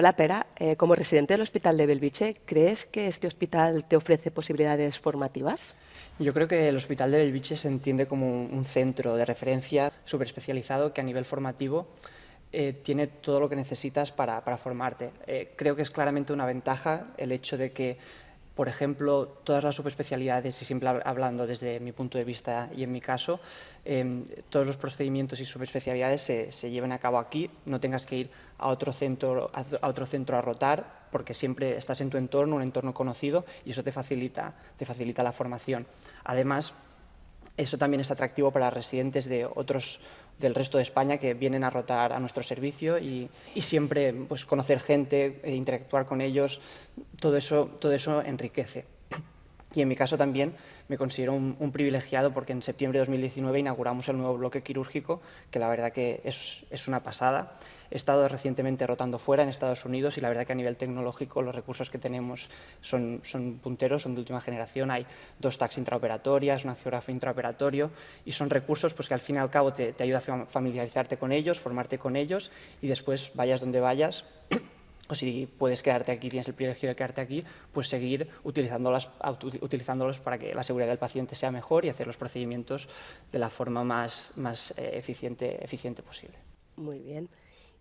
Hola, Pera. Eh, como residente del Hospital de Belviche, ¿crees que este hospital te ofrece posibilidades formativas? Yo creo que el Hospital de Belviche se entiende como un centro de referencia súper especializado que a nivel formativo eh, tiene todo lo que necesitas para, formarte. Eh, creo que es claramente una ventaja el hecho de que por ejemplo, todas las subespecialidades, y siempre hablando desde mi punto de vista y en mi caso, em, todos los procedimientos y subespecialidades se, llevan a cabo aquí, no tengas que ir a otro, centro, a otro centro a rotar, porque siempre estás en tu entorno, un entorno conocido, y eso te facilita, te facilita la formación. Además, eso también es atractivo para residentes de otros del resto de España que vienen a rotar a nuestro servicio y, siempre pues, conocer gente, e interactuar con ellos, todo eso, todo eso enriquece. Y en mi caso también me considero un, privilegiado porque en septiembre de 2019 inauguramos el nuevo bloque quirúrgico, que la verdad que es, es una pasada he estado recientemente rotando fuera en Estados Unidos y la verdad que a nivel tecnológico los recursos que tenemos son, punteros, son de última generación, hay dos taxis intraoperatorias, una geografía intraoperatorio y son recursos pues, que al fin y al cabo te, te ayuda a familiarizarte con ellos, formarte con ellos y después vayas donde vayas. o si puedes quedarte aquí, tienes el privilegio de quedarte aquí, pues seguir utilizándolos para que la seguridad del paciente sea mejor y hacer los procedimientos de la forma más, más eh, eficiente, eficiente posible. Muy bien.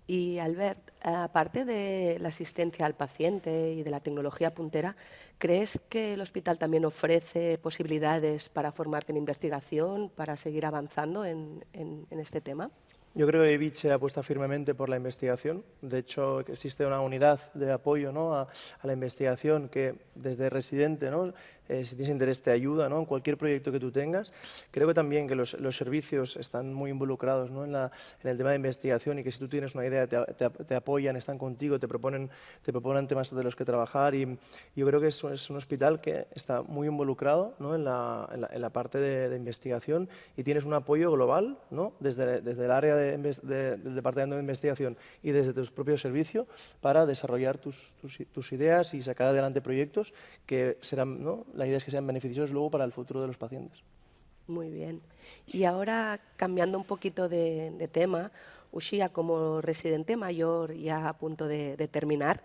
Y Albert, aparte de la asistencia al paciente y de la tecnología puntera, ¿crees que el hospital también ofrece posibilidades para formarte en investigación, para seguir avanzando en, este tema? Yo creo que Ibiche apuesta firmemente por la investigación. De hecho, existe una unidad de apoyo a, la investigación que desde residente ¿no? Eh, si tienes interés te ayuda ¿no? en cualquier proyecto que tú tengas. Creo que también que los, los servicios están muy involucrados ¿no? en, la, en, el tema de investigación y que si tú tienes una idea te, te, apoyan, están contigo, te proponen, te proponen temas de los que trabajar y yo creo que es, es un hospital que está muy involucrado ¿no? en, la, en, la, parte de, investigación y tienes un apoyo global ¿no? desde, desde el área de, de, del Departamento de Investigación y desde tus propios servicios para desarrollar tus, tus, tus ideas y sacar adelante proyectos que serán ¿no? la idea es que sean beneficiosos luego para el futuro de los pacientes. Muy bien. Y ahora, cambiando un poquito de, tema, Ushia, como residente mayor ya a punto de, terminar,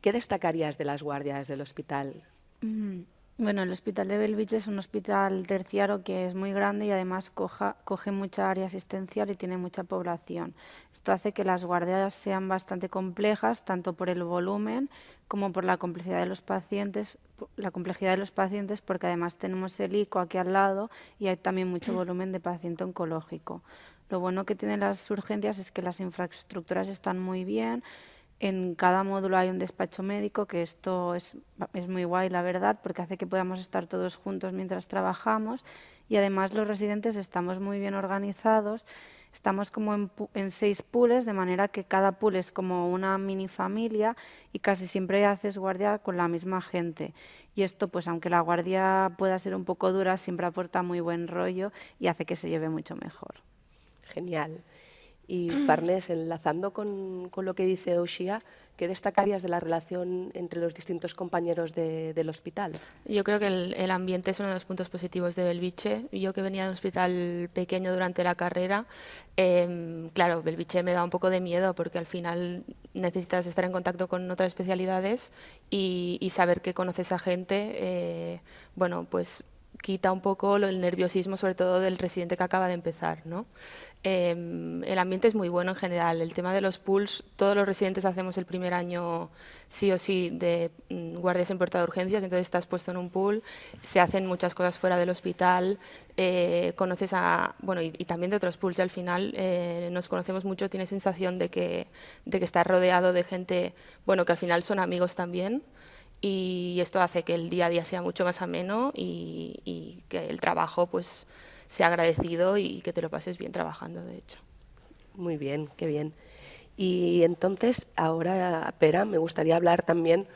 ¿qué destacarías de las guardias del hospital? Mm. Bueno, el Hospital de Beach es un hospital terciario que es muy grande y además coge mucha área asistencial y tiene mucha población. Esto hace que las guardias sean bastante complejas, tanto por el volumen como por la complejidad de los pacientes, la complejidad de los pacientes porque además tenemos el ICO aquí al lado y hay también mucho volumen de paciente oncológico. Lo bueno que tienen las urgencias es que las infraestructuras están muy bien, en cada módulo hay un despacho médico, que esto es, es, muy guay, la verdad, porque hace que podamos estar todos juntos mientras trabajamos y además los residentes estamos muy bien organizados. Estamos como en, seis pools, de manera que cada pool es como una mini familia y casi siempre haces guardia con la misma gente. Y esto, pues aunque la guardia pueda ser un poco dura, siempre aporta muy buen rollo y hace que se lleve mucho mejor. Genial. Y Farnés, enlazando con, lo que dice Oshia, ¿qué destacarías de la relación entre los distintos compañeros del hospital? Yo creo que el, ambiente es uno de los puntos positivos de Belviche. Yo que venía de un hospital pequeño durante la carrera, em, claro, Belviche me da un poco de miedo porque al final necesitas estar en contacto con otras especialidades y, saber que conoces a gente, eh, bueno, pues quita un poco el nerviosismo, sobre todo del residente que acaba de empezar. ¿no? Em, el ambiente es muy bueno en general. El tema de los pools, todos los residentes hacemos el primer año sí o sí de mm, guardias en puerta de urgencias, entonces estás puesto en un pool, se hacen muchas cosas fuera del hospital, eh, conoces a, bueno, y, también de otros pools, y al final eh, nos conocemos mucho, tienes sensación de que, de que estás rodeado de gente, bueno, que al final son amigos también y esto hace que el día a día sea mucho más ameno y, que el trabajo pues sea agradecido y que te lo pases bien trabajando, de hecho. Muy bien, qué bien. Y entonces, ahora, Pera, me gustaría hablar también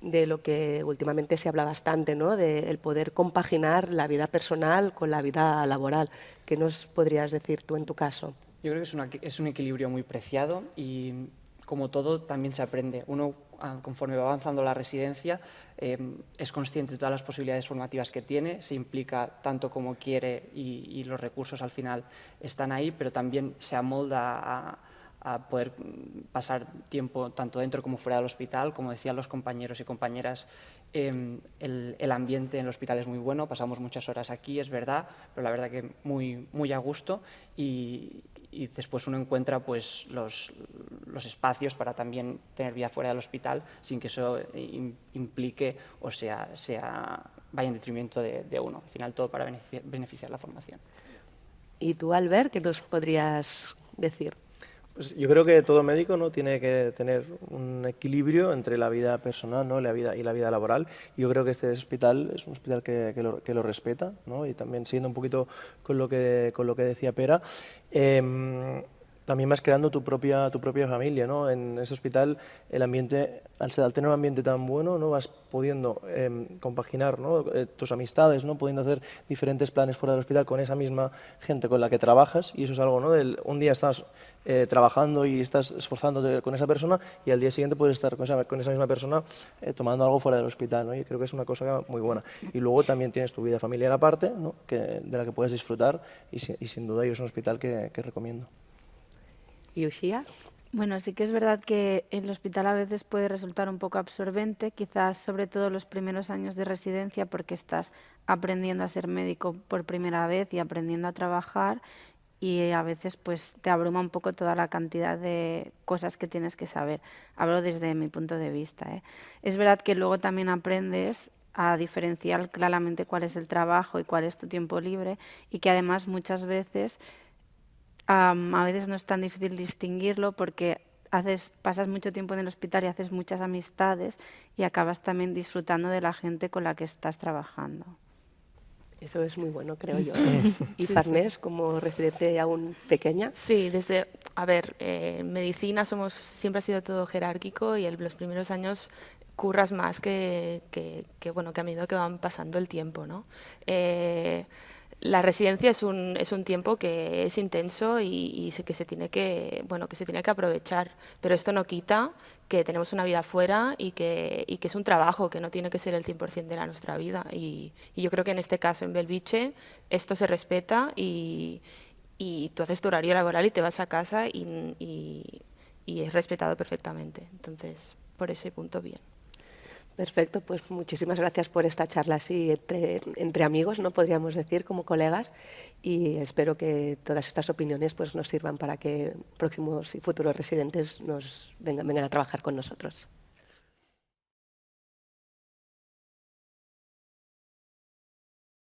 de lo que últimamente se habla bastante, ¿no? De el poder compaginar la vida personal con la vida laboral. ¿Qué nos podrías decir tú en tu caso? Yo creo que es, es un equilibrio muy preciado y, como todo, también se aprende. Uno conforme va avanzando la residencia, eh, es consciente de todas las posibilidades formativas que tiene, se implica tanto como quiere y, los recursos al final están ahí, pero también se amolda a, poder pasar tiempo tanto dentro como fuera del hospital. Como decían los compañeros y compañeras, em, el, el, ambiente en el hospital es muy bueno, pasamos muchas horas aquí, es verdad, pero la verdad que muy, muy a gusto y, y después uno encuentra pues, los, espacios para también tener vía fuera del hospital sin que eso implique o sea, sea vaya en detrimento de, uno. Al final todo para beneficiar, beneficiar la formación. ¿Y tú, Albert, qué nos podrías decir? Pues yo creo que todo médico ¿no? tiene que tener un equilibrio entre la vida personal ¿no? la vida, y la vida laboral. Yo creo que este hospital es un hospital que, lo, respeta ¿no? y también siguiendo un poquito con lo que, con lo que decía Pera. Em, también vas creando tu propia, tu propia familia, ¿no? En ese hospital, el ambiente, al, al tener un ambiente tan bueno, ¿no? Vas pudiendo em, compaginar ¿no? Eh, tus amistades, ¿no? Pudiendo hacer diferentes planes fuera del hospital con esa misma gente con la que trabajas y eso es algo, ¿no? un día estás eh, trabajando y estás esforzándote con esa persona y al día siguiente puedes estar con esa, misma persona eh, tomando algo fuera del hospital, ¿no? Y creo que es una cosa muy buena. Y luego también tienes tu vida familiar aparte, ¿no? Que, de la que puedes disfrutar y, sin duda es un hospital que recomiendo. ¿Y Bueno, sí que es verdad que el hospital a veces puede resultar un poco absorbente, quizás sobre todo los primeros años de residencia porque estás aprendiendo a ser médico por primera vez y aprendiendo a trabajar y a veces pues te abruma un poco toda la cantidad de cosas que tienes que saber. Hablo desde mi punto de vista. ¿eh? Es verdad que luego también aprendes a diferenciar claramente cuál es el trabajo y cuál es tu tiempo libre y que además muchas veces a veces no es tan difícil distinguirlo porque haces, pasas mucho tiempo en el hospital y haces muchas amistades y acabas también disfrutando de la gente con la que estás trabajando. Eso es muy bueno, creo yo. ¿Y Farnés, como residente aún pequeña? Sí, desde, a ver, en eh, medicina somos, siempre ha sido todo jerárquico y en los primeros años curras más que, bueno, que a medida que van pasando el tiempo, ¿no? Eh, la residencia es un, es un tiempo que es intenso y, que se tiene que bueno que se tiene que aprovechar pero esto no quita que tenemos una vida fuera y que, y que es un trabajo que no tiene que ser el 100% de la nuestra vida y, y, yo creo que en este caso en Belviche esto se respeta y, tú haces tu horario laboral y te vas a casa y es respetado perfectamente entonces por ese punto bien Perfecto, pues muchísimas gracias por esta charla así entre, amigos, no podríamos decir, como colegas, y espero que todas estas opiniones pues, nos sirvan para que próximos y futuros residentes nos vengan a trabajar con nosotros.